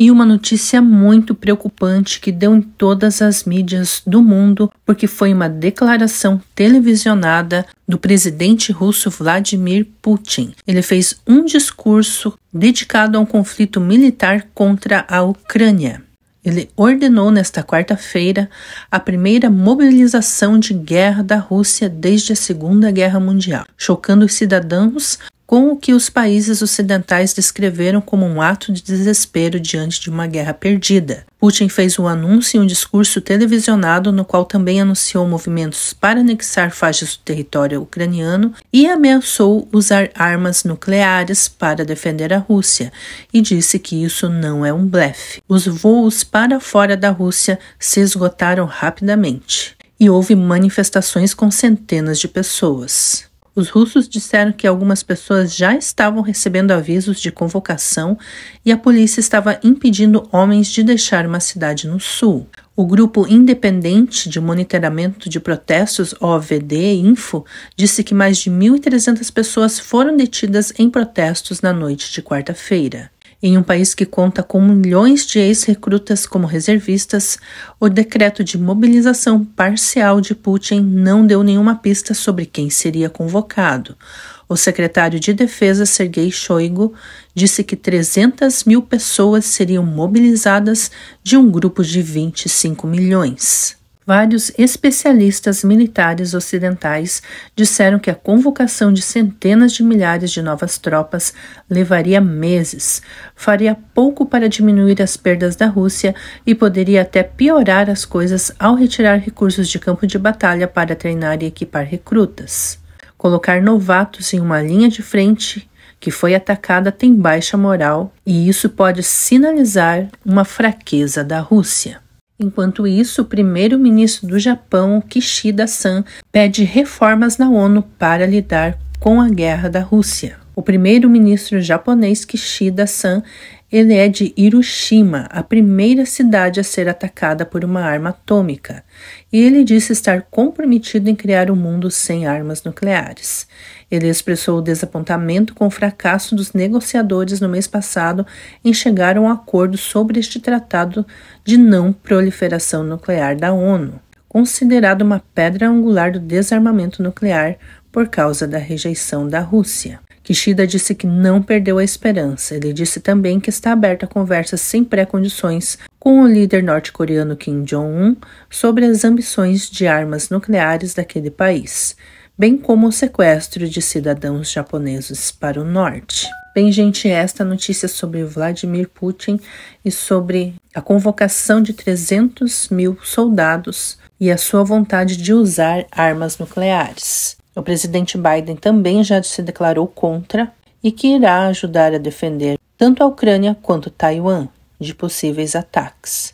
E uma notícia muito preocupante que deu em todas as mídias do mundo, porque foi uma declaração televisionada do presidente russo Vladimir Putin. Ele fez um discurso dedicado a um conflito militar contra a Ucrânia. Ele ordenou nesta quarta-feira a primeira mobilização de guerra da Rússia desde a Segunda Guerra Mundial, chocando os cidadãos com o que os países ocidentais descreveram como um ato de desespero diante de uma guerra perdida. Putin fez um anúncio e um discurso televisionado no qual também anunciou movimentos para anexar faixas do território ucraniano e ameaçou usar armas nucleares para defender a Rússia e disse que isso não é um blefe. Os voos para fora da Rússia se esgotaram rapidamente e houve manifestações com centenas de pessoas. Os russos disseram que algumas pessoas já estavam recebendo avisos de convocação e a polícia estava impedindo homens de deixar uma cidade no sul. O grupo independente de monitoramento de protestos, OVD Info, disse que mais de 1.300 pessoas foram detidas em protestos na noite de quarta-feira. Em um país que conta com milhões de ex-recrutas como reservistas, o decreto de mobilização parcial de Putin não deu nenhuma pista sobre quem seria convocado. O secretário de Defesa, Sergei Shoigu, disse que 300 mil pessoas seriam mobilizadas de um grupo de 25 milhões vários especialistas militares ocidentais disseram que a convocação de centenas de milhares de novas tropas levaria meses, faria pouco para diminuir as perdas da Rússia e poderia até piorar as coisas ao retirar recursos de campo de batalha para treinar e equipar recrutas. Colocar novatos em uma linha de frente que foi atacada tem baixa moral e isso pode sinalizar uma fraqueza da Rússia. Enquanto isso, o primeiro-ministro do Japão, Kishida-san, pede reformas na ONU para lidar com a guerra da Rússia. O primeiro-ministro japonês Kishida-san ele é de Hiroshima, a primeira cidade a ser atacada por uma arma atômica, e ele disse estar comprometido em criar um mundo sem armas nucleares. Ele expressou o desapontamento com o fracasso dos negociadores no mês passado em chegar a um acordo sobre este tratado de não proliferação nuclear da ONU, considerado uma pedra angular do desarmamento nuclear por causa da rejeição da Rússia. Kishida disse que não perdeu a esperança. Ele disse também que está aberta a conversas sem pré-condições com o líder norte-coreano Kim Jong-un sobre as ambições de armas nucleares daquele país, bem como o sequestro de cidadãos japoneses para o norte. Bem, gente, esta notícia sobre Vladimir Putin e sobre a convocação de 300 mil soldados e a sua vontade de usar armas nucleares. O presidente Biden também já se declarou contra e que irá ajudar a defender tanto a Ucrânia quanto Taiwan de possíveis ataques.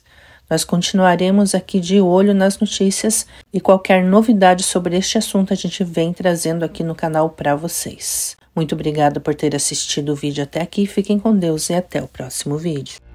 Nós continuaremos aqui de olho nas notícias e qualquer novidade sobre este assunto a gente vem trazendo aqui no canal para vocês. Muito obrigada por ter assistido o vídeo até aqui, fiquem com Deus e até o próximo vídeo.